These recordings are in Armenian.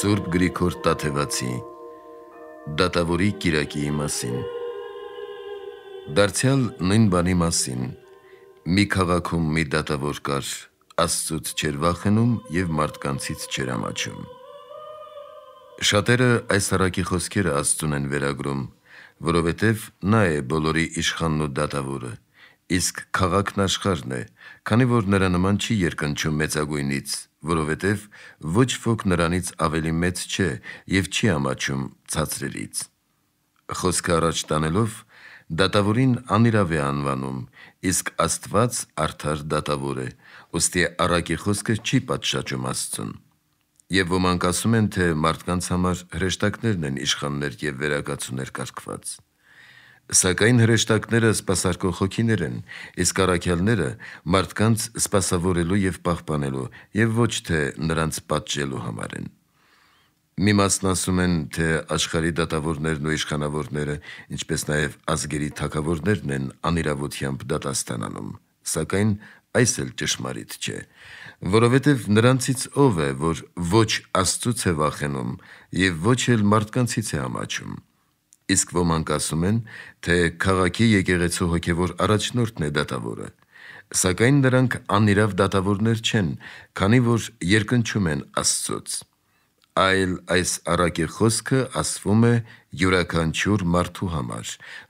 Սուրբ Գրիգոր Տաթևացի դատավորի Կիրակի մասին։ Դարձյալ նույն բանի մասին։ Մի քաղաքում մի դատավոր կար, Աստծոց չեր վախենում եւ մարդկանցից չեր ամաչում։ Շատերը այս առակի խոսքերը Աստծուն են վերագրում, որովհետև նա է բոլորի իշխանն ու դատավորը, իսկ քաղաքն աշխարհն է, քանի որ նրա նման չի երկնչում մեծագույնից որովհետև ոչ ոք նրանից ավելի մեծ չէ եւ չի ամաչում ցածրերից։ Խոսքը առաջ տանելով դատավորին անիրավ է անվանում, իսկ Աստված արդար դատավոր է, ըստի առակի խոսքը չի պատշաճում Աստծուն։ Եվ ոմանք ասում են, թե մարդկանց համար հրեշտակներն են իշխաններ եւ վերակացուներ կարգված։ Սակայն հրեշտակները սпасարկող հոգիներ են, իսկ առաքյալները մարդկանց սпасավորելու եւ պահպանելու եւ ոչ թե նրանց պատժելու համար են։ Մի մասն ասում են, թե աշխարհի դատավորներն ու իշխանավորները, ինչպես նաև ազգերի թակավորներն են անիրավությամբ դատաստանանում, սակայն այս էլ ճշմարիտ չէ, որովհետև նրանցից ով է, որ ոչ Աստծուց է վախենում եւ ոչ էլ մարդկանցից է ամաչում։ Իսկ ոմանք ասում են, թե քաղաքի եկեղեցու հոգևոր առաջնորդն է դատավորը։ Սակայն նրանք անիրավ դատավորներ չեն, քանի որ երկնչում են Աստծոց։ Այլ այս առակի խոսքը ասվում է յուրաքանչյուր մարդու համար,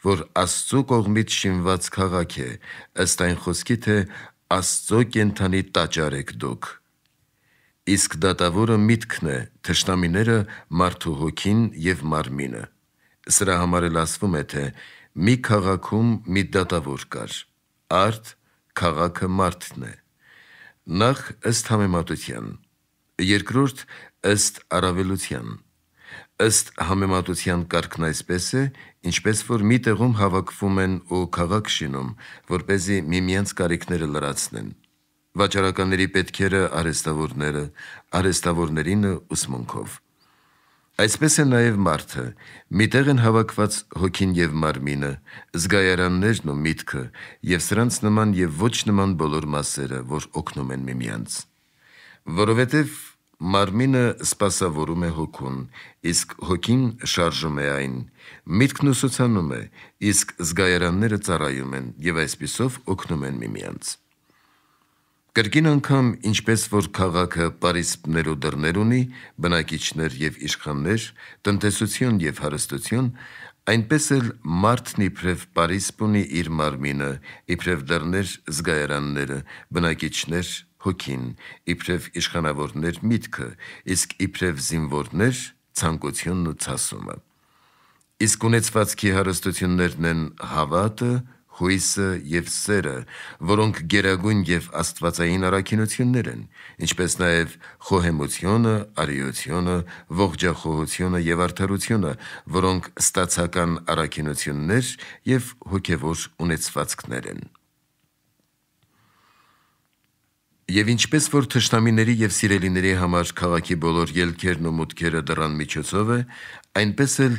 որ Աստծո կողմից շինված քաղաք է, ըստ այն խոսքի, թե Աստծո կենթանի տաճարեք դուք։ Իսկ դատավորը միտքն է, թշնամիները մարդու հոգին եւ մարմինը։ Սրա համար էլ ասվում է, թե մի քաղաքում մի դատավոր կար։ Արդ քաղաքը մարդն է։ Նախ ըստ համեմատության, երկրորդ ըստ առավելության։ Ըստ համեմատության կարգն այսպես է, ինչպես որ մի տեղում հավաքվում են ու քաղաք շինում, որ เป զի միմյանց կարիքները լրացնեն։ Վաճառականների պետքերը արեստավորները, արեստավորներինը ուսմունքով։ Այսպես է նաև մարդը, միտեղ են հավաքված հոգին եւ մարմինը, զգայարաններն ու միտքը, եւ սրանց նման եւ ոչ նման բոլոր մասերը, որ օգնում են միմյանց։ Որովհետեւ մարմինը սпасավորում է հոգուն, իսկ հոգին շարժում է այն, միտքն ուսուցանում է, իսկ զգայարանները ծառայում են եւ այսպիսով օգնում են միմյանց։ Կրկին անգամ, ինչպես որ քաղաքը Փարիսպներ ու դռներ ունի, բնակիչներ եւ իշխաններ, տնտեսություն եւ հարստություն, այնպես էլ մարդն իբրև Փարիսպ ունի իր մարմինը, իբրև դռներ զգայարանները, բնակիչներ հոգին, իբրև իշխանավորներ միտքը, իսկ իբրև զինվորներ ցանկությունն ու ցասումը։ Իսկ ունեցվածքի հարստություններն են հավատը, հույսը եւ սերը, որոնք գերագույն եւ աստվածային առաքինություններ են, ինչպես նաեւ խոհեմությունը, արիությունը, ողջախոհությունը եւ արդարությունը, որոնք ստացական առաքինություններ եւ հոգեվոր ունեցվածքներ են։ Եվ ինչպես որ թշնամիների եւ սիրելիների համար քաղաքի բոլոր ելքերն ու մտքերը դրան միջոցով է, այնպես էլ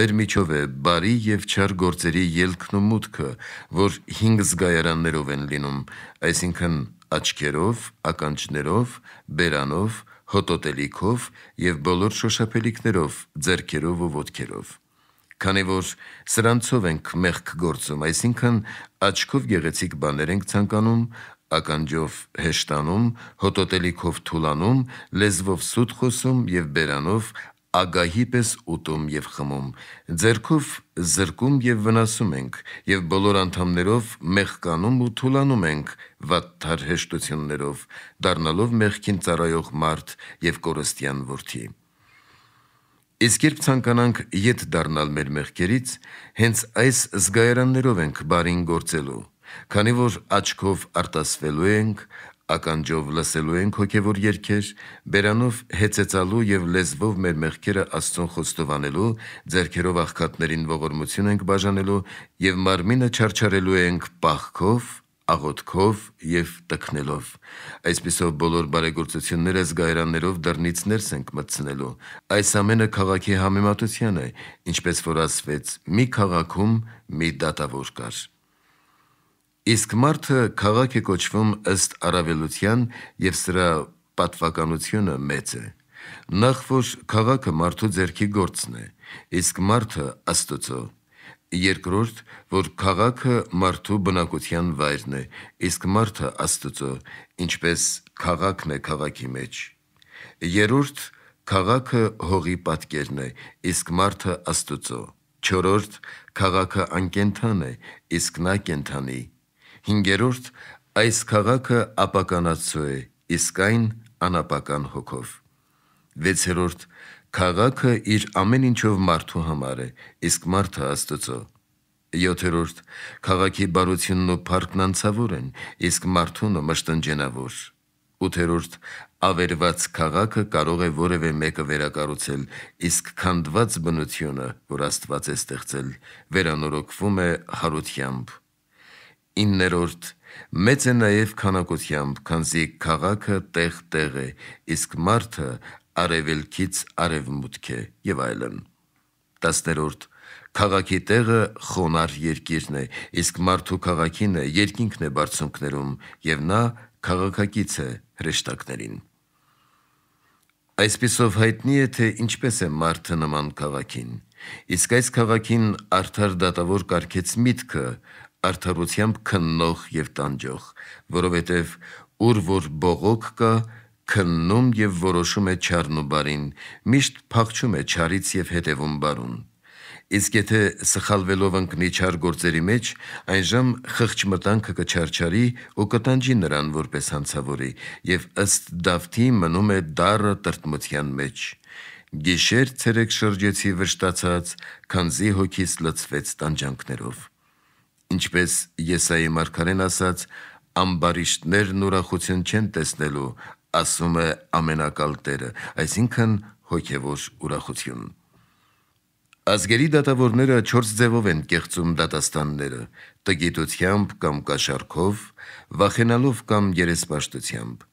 մեր միջով է բարի եւ չար գործերի ելքն ու մտքը, որ 5 զգայարաններով են լինում, այսինքն աչքերով, ականջներով, բերանով, հոտոտելիքով եւ բոլոր շոշափելիքներով, ձեռքերով ու ոտքերով։ Քանի որ սրանցով ենք մեղք գործում, այսինքն աչքով գեղեցիկ բաներ ենք ցանկանում, ականջով հեշտանում, հոտոտելիքով թուլանում, լեզվով սուտ խոսում եւ բերանով ագահի պես ուտում եւ խմում, ձերքով զրկում եւ վնասում ենք եւ բոլոր անդամներով մեղկանում ու թուլանում ենք վատթար հեշտություններով, դառնալով մեղքին ծառայող մարդ եւ կորստյան որդի։ Իսկ երբ ցանկանանք իդ դառնալ մեր մեղքերից, հենց այս զգայարաններով ենք բարին գործելու Քանի որ աչքով արտասվելու ենք, ականջով լսելու ենք հոգևոր երգեր, բերանով հեծեցալու եւ լեզվով մեր մեղքերը Աստծուն խոստովանելու, ձերքերով աղքատներին ողորմություն ենք բաժանելու եւ մարմինը չարչարելու ենք պահքով, աղոթքով եւ տքնելով։ Այսպիսով բոլոր բարեգործությունները զգայրաններով դռնից ներս ենք մտցնելու։ Այս ամենը քաղաքի համեմատության է, ինչպես որ ասվեց՝ մի քաղաքում մի դատավոր կար։ Իսկ մարդը քաղաք է կոչվում ըստ առավելության եւ սրա պատվականությունը մեծ է։ Նախ որ քաղաքը մարդու ձեռքի գործն է, իսկ մարդը Աստծո։ Երկրորդ, որ քաղաքը մարդու բնակության վայրն է, իսկ մարդը Աստծո, ինչպես քաղաքն է քաղաքի մեջ։ Երրորդ, Քաղաքը հողի պատկերն է, իսկ մարդը Աստծո։ 4. Քաղաքը անկենթան է, իսկ նա կենթանի։ Հինգերորդ այս քաղաքը ապականացու է, իսկ այն անապական հոգով։ Վեցերորդ քաղաքը իր ամեն ինչով մարդու համար է, իսկ մարդը Աստծո։ Յոթերորդ քաղաքի բարությունն ու փառքն անցավոր են, իսկ մարդունը մշտնջենավոր։ Ութերորդ ավերված քաղաքը կարող է որևէ մեկը վերակառուցել, իսկ քանդված բնությունը, որ Աստված է ստեղծել, վերանորոգվում է հարությամբ։ 9-րդ Մեծ է նաև քանակությամբ, քանզի քաղաքը տեղ-տեղ է, իսկ մարդը արևելքից արևմուտք է եւ այլն։ 10-րդ Քաղաքի տեղը խոնար երկիրն է, իսկ մարդու քաղաքին է երկինքն է բարձունքներում եւ նա քաղաքակից է հրեշտակներին։ Այսպիսով հայտնի է թե ինչպես է մարդը նման քաղաքին։ Իսկ այս քաղաքին արդար դատավոր կարկեց միտքը, արդարությամբ քննող եւ տանջող, որովհետեւ ուր որ բողոք կա, քննում եւ որոշում է չարն ու բարին, միշտ փախչում է չարից եւ հետևում բարուն։ Իսկ եթե սխալվելով ընկնի չար գործերի մեջ, այնժամ խղճ մտանքը կչարչարի ու կտանջի նրան որպես հանցավորի եւ ըստ Դավթի մնում է դառը տրտմության մեջ։ Գիշեր ցերեկ շրջեցի վշտացած, քանզի հոգիս լցվեց տանջանքներով։ Ինչպես Եսայի Մարգարեն ասաց, ամբարիշտներն ուրախություն չեն տեսնելու, ասում է ամենակալ Տերը, այսինքն հոգևոր ուրախություն։ Ազգերի դատավորները 4 ձևով են կեղծում դատաստանները՝ տգիտությամբ կամ կաշառքով, վախենալով կամ երեսպաշտությամբ։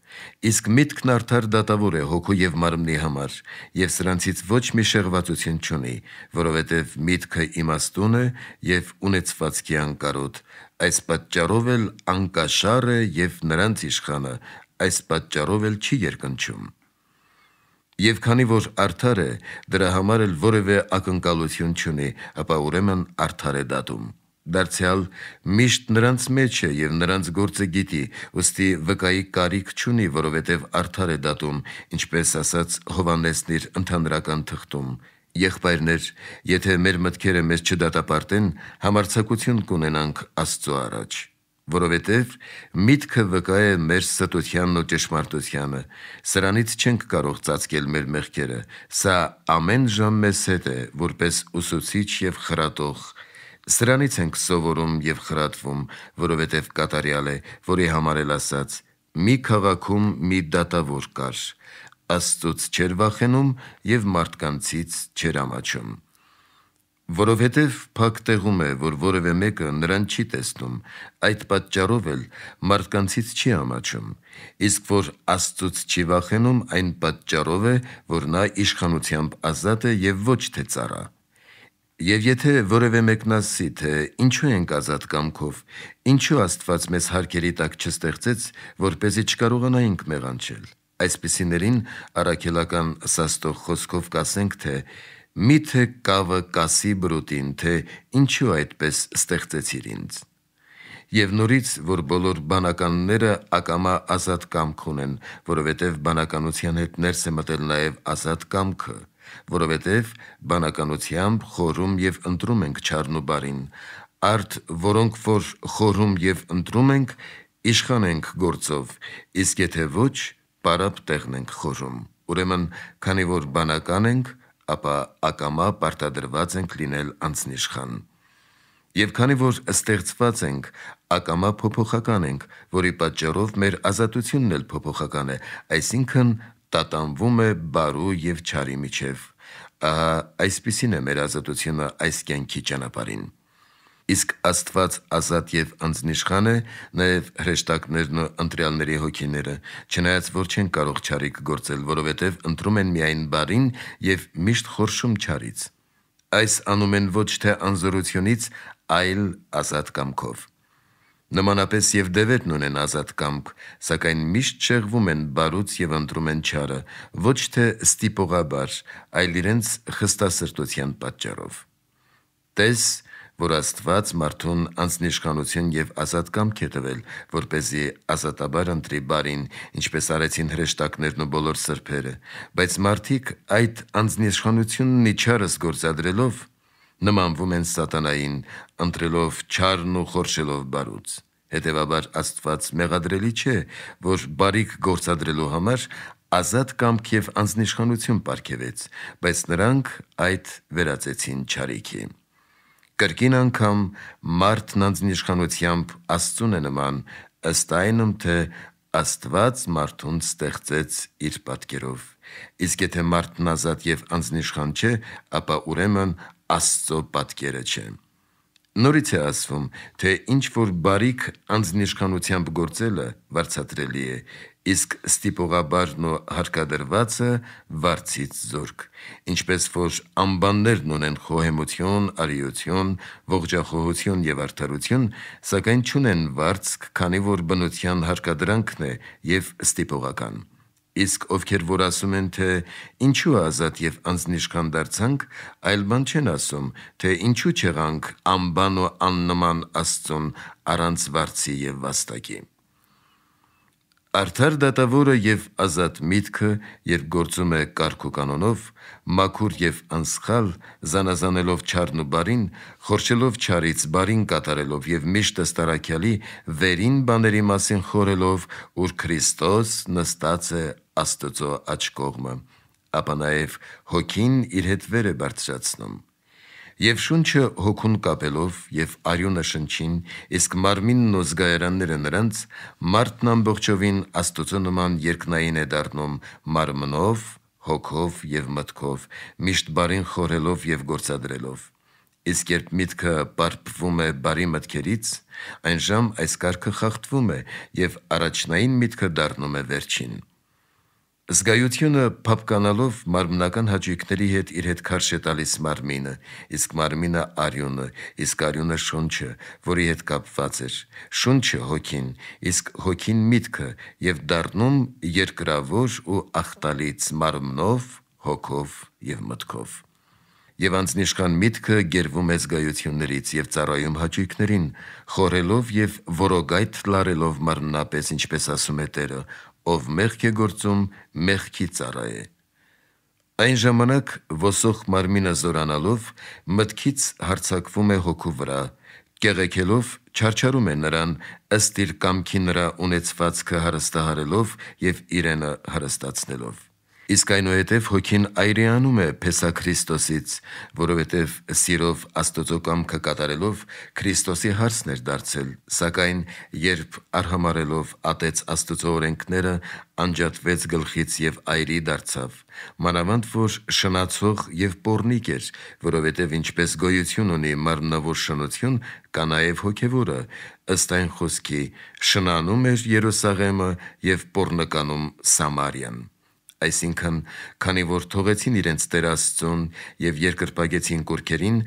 Իսկ միտքն արդար դատավոր է հոգու եւ մարմնի համար, եւ սրանցից ոչ մի շեղվածություն չունի, որովհետեւ միտքը իմաստուն է եւ ունեցվածքի անկարոտ։ Այս պատճառով էլ անկաշար է եւ նրանց իշխանը, այս պատճառով էլ չի երկնչում։ Եվ քանի որ արդար է, դրա համար էլ որևէ ակնկալություն չունի, ապա ուրեմն արդար է դատում։ Դարձյալ միշտ նրանց մեջ է եւ նրանց գործը գիտի, ուստի վկայի կարիք չունի, որովհետեւ արդար է դատում, ինչպես ասաց Հովանեսն իր ընդհանրական թղթում. Եղբայրներ, եթե մեր մտքերը մեզ չդատապարտեն, համարձակություն կունենանք Աստծո առաջ, որովհետև միտքը վկա է մեր ստությունն ու ճշմարտությանը։ Սրանից չենք կարող ծածկել մեր մեղքերը։ Սա ամեն ժամ մեզ հետ է, որպես ուսուցիչ եւ խրատող Սրանից ենք սովորում եւ խրատվում, որովհետեւ կատարյալ է, որի համար էլ ասած. «Մի քաղաքում մի դատավոր կար, Աստծոց չեր վախենում եւ մարդկանցից չեր ամաչում»։ Որովհետև փակ տեղում է, որ որևէ մեկը նրան չի տեսնում, այդ պատճառով էլ մարդկանցից չի ամաչում։ Իսկ որ Աստծոց չի վախենում, այն պատճառով է, որ նա իշխանությամբ ազատ է եւ ոչ թե ծառա։ Եվ եթե որևէ մեկնասի, թե ինչու ենք ազատ կամքով, ինչու Աստված մեզ հարկերի տակ չստեղծեց, որ เป զի չկարողանայինք մեղանչել։ Այսպիսիներին առաքելական սաստող խոսքով կասենք, թե միթե կավը կասի բրուտին, թե ինչու այդպես ստեղծեցիր ինձ եւ նորից որ բոլոր բանականները ակամա ազատ կամք ունեն, որովհետեւ բանականության հետ ներս է մտել նաեւ ազատ կամքը, որովհետեւ բանականությամբ խորում եւ ընտրում ենք չարն ու բարին, արդ որոնք որ խորում եւ ընտրում ենք, իշխան ենք գործով, իսկ եթե ոչ, պարապ տեղն ենք խորում։ Ուրեմն, քանի որ բանական ենք, ապա ակամա պարտադրված ենք լինել անձնիշխան։ Եվ քանի որ ստեղծված ենք, ակամա փոփոխական ենք, որի պատճառով մեր ազատությունն էլ փոփոխական է, այսինքն տատանվում է բարու եւ չարի միջև։ Ահա այսպիսին է մեր ազատությունը այս կյանքի ճանապարհին։ Իսկ Աստված ազատ եւ անձնիշխան է նաեւ հրեշտակներն ու ընտրյալների հոգիները, չնայած որ չեն կարող ճարիք գործել, որովհետեւ ընտրում են միայն բարին եւ միշտ խորշում ճարից։ Այս անում են ոչ թե անզորությունից, այլ ազատ կամքով։ Նմանապես եւ դևերն ունեն ազատ կամք, սակայն միշտ շեղվում են բարուց եւ ընտրում են չարը, ոչ թե ստիպողաբար, այլ իրենց խստասրտության պատճառով։ Տես, որ Աստված մարդուն անձնիշխանություն եւ ազատ կամք է տվել, որ เป զի ազատաբար ընտրի բարին, ինչպես արեցին հրեշտակներն ու բոլոր սրբերը, բայց մարդիկ այդ անձնիշխանությունն իջարս գործադրելով նմանվում են սատանային, ընտրելով չարն ու խորշելով բարուց։ Հետևաբար Աստված մեղադրելի չէ, որ բարիք գործադրելու համար ազատ կամք եւ անznիշխանություն ապարգևեց, բայց նրանք այդ վերածեցին չարիքի։ Կրկին անգամ մարդն անznիշխանությամբ Աստծուն է նման, ըստ այնմ թե Աստված մարդուն ստեղծեց իր պատկերով։ Իսկ եթե մարդն ազատ եւ անznիշխան չէ, ապա ուրեմն Աստծո պատկերը չէ։ Նորից է ասվում, թե ինչ որ բարիք անznիշխանությամբ գործելը վարչատրելի է, իսկ ստիպողաբարն ու հարկադրվածը վարցից զորք, ինչպես որ անբաններն ունեն խոհեմություն, արիություն, ողջախոհություն եւ արդարություն, սակայն չունեն վարցք, քանի որ բնության հարկադրանքն է եւ ստիպողական։ Իսկ ովքեր որ ասում են, թե ինչու ազատ եւ անznիշքան դարձանք, այլ բան չեն ասում, թե ինչու չեղանք անբան ու աննման Աստծուն առանց վարծի եւ վաստակի։ Արդար դատավորը եւ ազատ միտքը, երբ գործում է կարգ ու կանոնով, մաքուր եւ անսխալ, զանազանելով չարն ու բարին, խորշելով չարից, բարին կատարելով եւ միշտ ըստարակյալի վերին բաների մասին խորելով, որ Քրիստոս նստած է Աստծո աչ կողմը, ապա նաև հոգին իր հետ վեր է բարձրացնում։ Եվ շունչը հոգուն կապելով եւ արյունը շնչին, իսկ մարմինն ու զգայարանները նրանց, մարդն ամբողջովին Աստծո նման երկնային է դառնում մարմնով, հոգով եւ մտքով, միշտ բարին խորելով եւ գործադրելով։ Իսկ երբ միտքը պարփվում է բարի մտքերից, այն ժամ այս կարգը խախտվում է եւ առաջնային միտքը դառնում է վերջին։ Զգայությունը փապկանալով մարմնական հաճույքների հետ իր հետ քարշ է տալիս մարմինը, իսկ մարմինը արյունը, իսկ արյունը շունչը, որի հետ կապված էր, շունչը հոգին, իսկ հոգին միտքը եւ դառնում երկրավոր ու ախտալից մարմնով, հոգով եւ մտքով։ Եվ անձնիշկան միտքը գերվում է զգայություններից եւ ծառայում հաճույքներին, խորելով եւ որոգայթ լարելով մարմնապես, ինչպես ասում է Տերը, ով մեղք է գործում, մեղքի ծառա է։ Այն ժամանակ ոսող մարմինը զորանալով մտքից հարցակվում է հոգու վրա, կեղեքելով չարչարում է նրան ըստ իր կամքի նրա ունեցվածքը հարստահարելով եւ իրենը հարստացնելով։ Իսկ այնուհետև հոգին այրեանում է Փեսախրիստոսից, որովհետև սիրով Աստծո կամքը կատարելով Քրիստոսի հարցներ դարձել, սակայն երբ արհամարելով ատեց Աստծո օրենքները, անջատվեց գլխից եւ այրի դարձավ։ Մանավանդ որ շնացող եւ pornik էր, որովհետև ինչպես գոյություն ունի մարմնավոր շնություն, կա նաեւ հոգեվորը, ըստ այն խոսքի, շնանում էր Երուսաղեմը եւ pornկանում Սամարիան այսինքն, քանի որ թողեցին իրենց Տեր Աստծուն եւ երկրպագեցին կորքերին,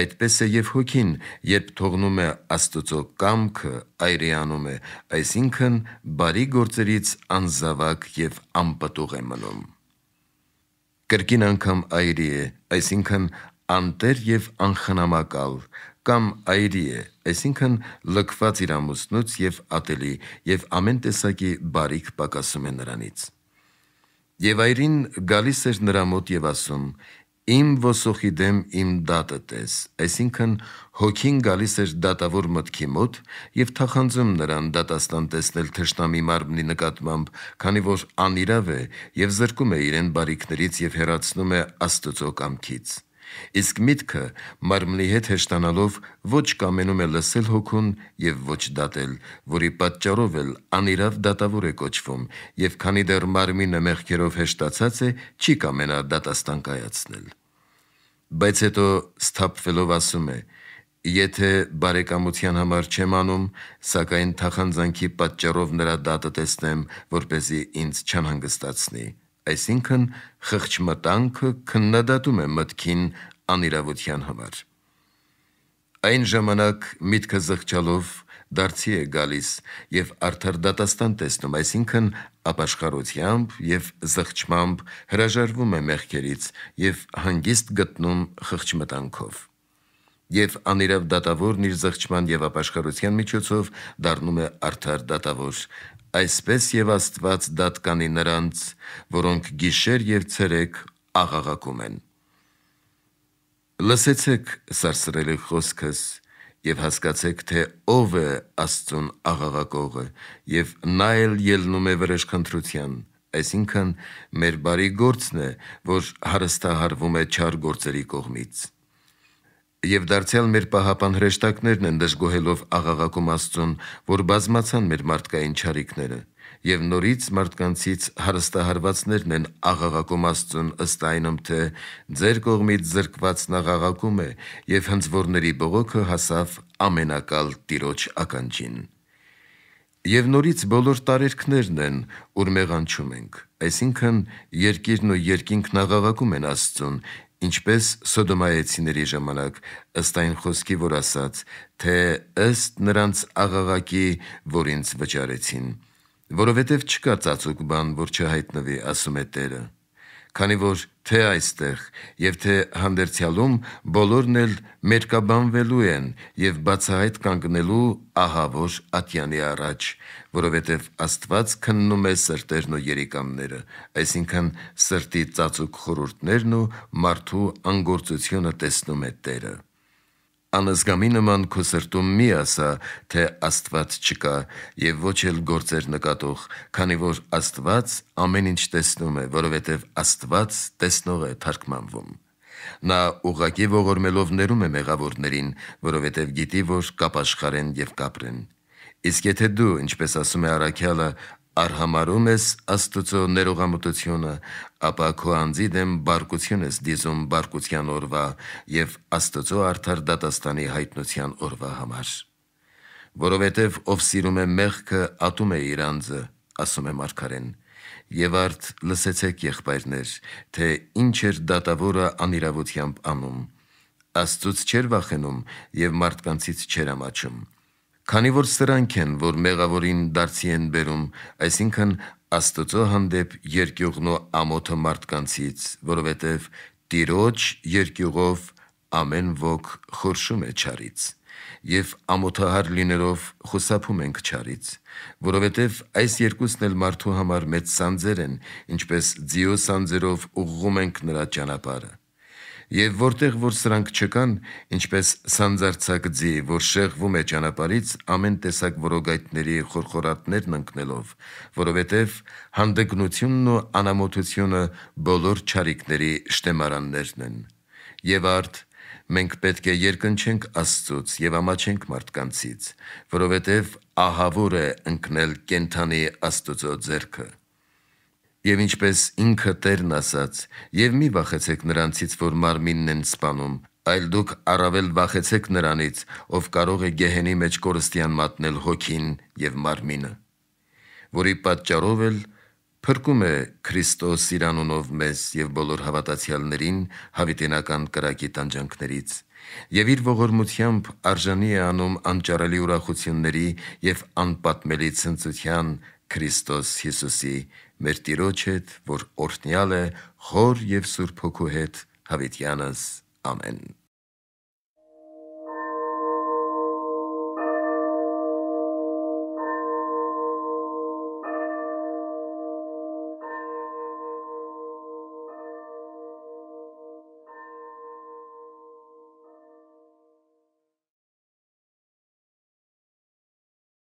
այդպես է եւ հոգին, երբ թողնում է Աստծո կամքը, այրեանում է, այսինքն, բարի գործերից անզավակ եւ անպտուղ է մնում։ Կրկին անգամ այրի է, այսինքն անտեր եւ անխնամակալ կամ այրի է, այսինքն լքված իր ամուսնուց եւ ատելի եւ ամեն տեսակի բարիք պակասում է նրանից։ Եվ այրին գալիս էր նրա մոտ եւ ասում. «Իմ ոսոխի դեմ իմ դատը տես»։ Այսինքն հոգին գալիս էր դատավոր մտքի մոտ եւ թախանձում նրան դատաստան տեսնել թշնամի մարմնի նկատմամբ, քանի որ անիրավ է եւ զրկում է իրեն բարիքներից եւ հեռացնում է Աստծո կամքից։ Իսկ միտքը մարմնի հետ հեշտանալով ոչ կամենում է լսել հոգուն եւ ոչ դատել, որի պատճառով էլ անիրավ դատավոր է կոչվում, եւ քանի դեռ մարմինը մեղքերով հեշտացած է, չի կամենա դատաստան կայացնել։ Բայց հետո սթափվելով ասում է. Եթե բարեկամության համար չեմ անում, սակայն թախանձանքի պատճառով նրա դատը տեսնեմ, որ เป զի ինձ չանհանգստացնի այսինքն խղճմտանքը քննադատում է մտքին անիրավության համար։ Այն ժամանակ միտքը զղջալով դարձի է գալիս եւ արդար դատաստան տեսնում, այսինքն ապաշխարությամբ եւ զղջմամբ հրաժարվում է մեղքերից եւ հանգիստ գտնում խղճմտանքով։ Եվ անիրավ դատավորն իր զղջման եւ ապաշխարության միջոցով դառնում է արդար դատավոր, այսպես եւ Աստված դատկանի նրանց, որոնք գիշեր եւ ցերեկ աղաղակում են։ Լսեցեք սարսռելի խոսքս եւ հասկացեք, թե ով է Աստծուն աղաղակողը եւ նա էլ ելնում է վրեժքնդրության, այսինքն մեր բարի գործն է, որ հարստահարվում է չար գործերի կողմից եւ դարձյալ մեր պահապան հրեշտակներն են դժգոհելով աղաղակում Աստծուն, որ բազմացան մեր մարդկային ճարիքները, եւ նորից մարդկանցից հարստահարվածներն են աղաղակում Աստծուն ըստ այնում, թե ձեր կողմից զրկվածն աղաղակում է եւ հնձորների բողոքը հասավ ամենակալ Տիրոջ ականջին։ Եվ նորից բոլոր տարերքներն են, որ մեղանչում ենք։ Այսինքն, երկիրն ու երկինքն աղաղակում են Աստծուն, ինչպես սոդոմայեցիների ժամանակ, ըստ այն խոսքի, որ ասաց, թե ըստ նրանց աղաղակի, որ ինձ վճարեցին, որովհետև չկա ծածուկ բան, որ չհայտնվի, ասում է Տերը քանի որ թե այստեղ եւ թե հանդերձյալում բոլորն էլ մերկաբանվելու են եւ բացահայտ կանգնելու ահավոր ատյանի առաջ, որովհետեւ Աստված քննում է սրտերն ու երիկամները, այսինքն սրտի ծածուկ խորուրդներն ու մարդու անգործությունը տեսնում է Տերը անզգամի նման քո սրտում մի ասա, թե Աստված չկա եւ ոչ էլ գործեր նկատող, քանի որ Աստված ամեն ինչ տեսնում է, որովհետեւ Աստված տեսնող է թարգմանվում։ Նա ուղակի ողորմելով ներում է մեղավորներին, որովհետև գիտի, որ կապաշխարեն եւ կապրեն։ Իսկ եթե դու, ինչպես ասում է Արաքյալը, արհամարում ես Աստծո ներողամտությունը, ապա քո անձի դեմ բարկություն ես դիզում բարկության օրվա եւ Աստծո արդար դատաստանի հայտնության օրվա համար։ Որովհետեւ ով սիրում է մեղքը, ատում է իր անձը, ասում է Մարգարեն։ Եվ արդ լսեցեք եղբայրներ, թե ինչ էր դատավորը անիրավությամբ անում։ Աստծուց չեր վախենում եւ մարդկանցից չեր ամաչում։ Քանի որ սրանք են, որ մեղավորին դարձի են բերում, այսինքն Աստծո հանդեպ երկյուղնո ամոթը մարդկանցից, որովհետև Տիրոջ երկյուղով ամեն ոք խորշում է ճարից եւ ամոթահար լիներով խուսափում ենք ճարից, որովհետև այս երկուսն էլ մարդու համար մեծ սանձեր են, ինչպես ձիո սանձերով ուղղում ենք նրա ճանապարհը։ Եվ որտեղ որ սրանք չկան, ինչպես սանձարցակձի, որ շեղվում է ճանապարից ամեն տեսակ որոգայթների խորխորատներն ընկնելով, որովհետև հանդգնությունն ու անամոթությունը բոլոր ճարիքների շտեմարաններն են։ Եվ արդ մենք պետք է երկնչենք Աստծոց եւ ամաչենք մարդկանցից, որովհետև ահավոր է ընկնել կենթանի Աստծո ձեռքը։ Եվ ինչպես ինքը Տերն ասաց, եւ մի վախեցեք նրանցից, որ մարմինն են սպանում, այլ դուք առավել վախեցեք նրանից, ով կարող է գեհենի մեջ կորստյան մատնել հոգին եւ մարմինը, որի պատճառով էլ փրկում է Քրիստոս իր անունով մեզ եւ բոլոր հավատացյալներին հավիտենական կրակի տանջանքներից։ Եվ իր ողորմությամբ արժանի է անում անճարելի ուրախությունների եւ անպատմելի ցնծության Քրիստոս Հիսուսի մեր Տիրոջ հետ, որ օրհնյալ է, խոր եւ Սուրբ Հոգու հետ հավիտյանս։ Ամեն։